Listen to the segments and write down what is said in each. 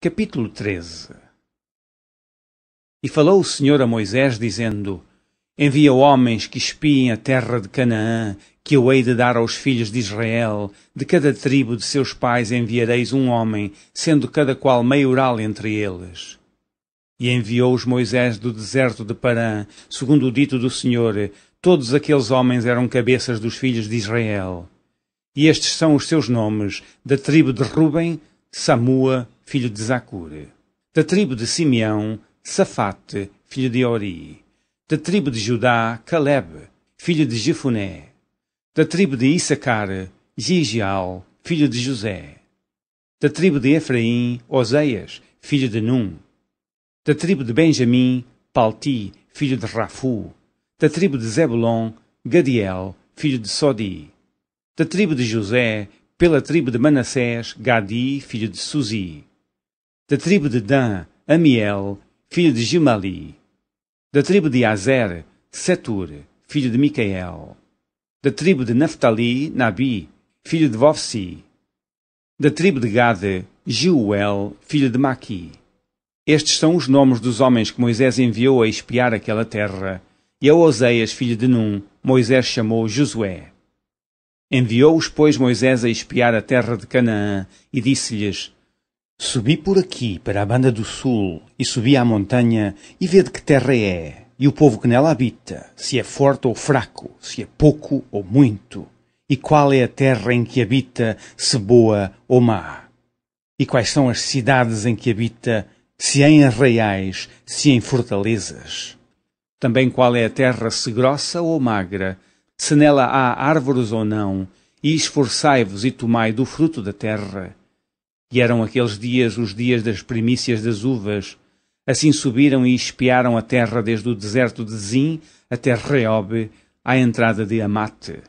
Capítulo 13 E falou o Senhor a Moisés, dizendo: Envia homens que espiem a terra de Canaã, que eu hei de dar aos filhos de Israel. De cada tribo de seus pais enviareis um homem, sendo cada qual maioral entre eles. E enviou-os Moisés do deserto de Parã, segundo o dito do Senhor: todos aqueles homens eram cabeças dos filhos de Israel. E estes são os seus nomes: da tribo de Ruben, Samua, filho de Zacur, da tribo de Simeão, Safate, filho de Ori, da tribo de Judá, Caleb, filho de Jefuné, da tribo de Issacar, Gigial, filho de José, da tribo de Efraim, Oseias, filho de Num, da tribo de Benjamim, Palti, filho de Rafu, da tribo de Zebulon, Gadiel, filho de Sodi, da tribo de José, pela tribo de Manassés, Gadi, filho de Suzi, da tribo de Dan, Amiel, filho de Gimali, da tribo de Azer, Setur, filho de Micael, da tribo de Naphtali, Nabi, filho de Vofsi, da tribo de Gade, Jeuel, filho de Maqui. Estes são os nomes dos homens que Moisés enviou a espiar aquela terra, e a Oseias, filho de Num, Moisés chamou Josué. Enviou-os, pois, Moisés a espiar a terra de Canaã, e disse-lhes: Subi por aqui para a Banda do Sul e subi à montanha e ver de que terra é e o povo que nela habita, se é forte ou fraco, se é pouco ou muito, e qual é a terra em que habita, se boa ou má, e quais são as cidades em que habita, se é em arraiais, se é em fortalezas. Também qual é a terra, se grossa ou magra, se nela há árvores ou não, e esforçai-vos e tomai do fruto da terra, e eram aqueles dias os dias das primícias das uvas. Assim subiram e espiaram a terra desde o deserto de Zim até Reobe, à entrada de Amate.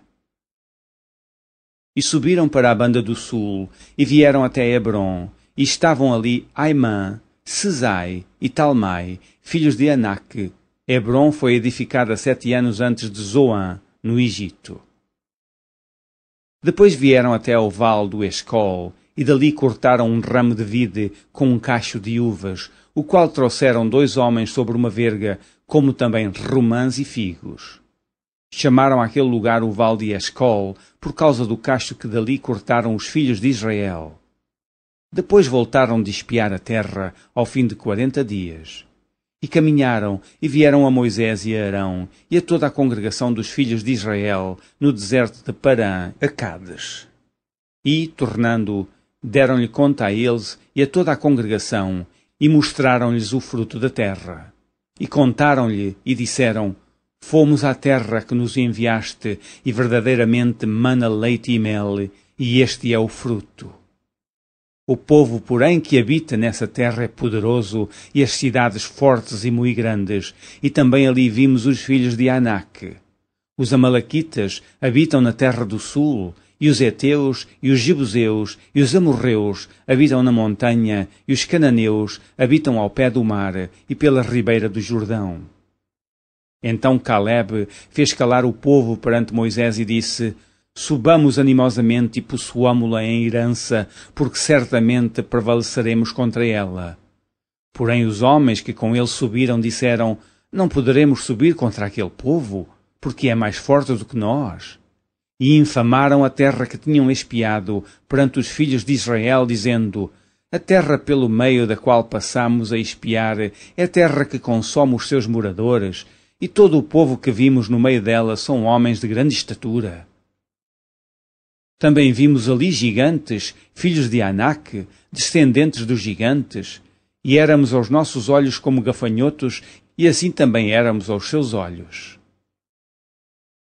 E subiram para a banda do sul, e vieram até Hebron, e estavam ali Aimã, Cesai e Talmai, filhos de Anak. Hebron foi edificada sete anos antes de Zoan, no Egito. Depois vieram até ao vale do Escol e dali cortaram um ramo de vide com um cacho de uvas, o qual trouxeram dois homens sobre uma verga, como também romãs e figos. Chamaram aquele lugar o Val de Escol, por causa do cacho que dali cortaram os filhos de Israel. Depois voltaram de espiar a terra ao fim de quarenta dias. E caminharam e vieram a Moisés e a Arão e a toda a congregação dos filhos de Israel no deserto de Parã, a Cades. E, tornando, deram-lhe conta a eles e a toda a congregação, e mostraram-lhes o fruto da terra. E contaram-lhe e disseram: Fomos à terra que nos enviaste, e verdadeiramente mana leite e mel, e este é o fruto. O povo, porém, que habita nessa terra é poderoso, e as cidades fortes e muito grandes, e também ali vimos os filhos de Anak. Os Amalequitas habitam na terra do sul, e os heteus, e os Gibuseus, e os Amorreus habitam na montanha, e os Cananeus habitam ao pé do mar e pela ribeira do Jordão. Então Caleb fez calar o povo perante Moisés e disse: Subamos animosamente e possuamo-la em herança, porque certamente prevaleceremos contra ela. Porém, os homens que com ele subiram disseram: Não poderemos subir contra aquele povo, porque é mais forte do que nós e infamaram a terra que tinham espiado perante os filhos de Israel, dizendo: A terra pelo meio da qual passamos a espiar é terra que consome os seus moradores, e todo o povo que vimos no meio dela são homens de grande estatura. Também vimos ali gigantes, filhos de Anak, descendentes dos gigantes, e éramos aos nossos olhos como gafanhotos, e assim também éramos aos seus olhos.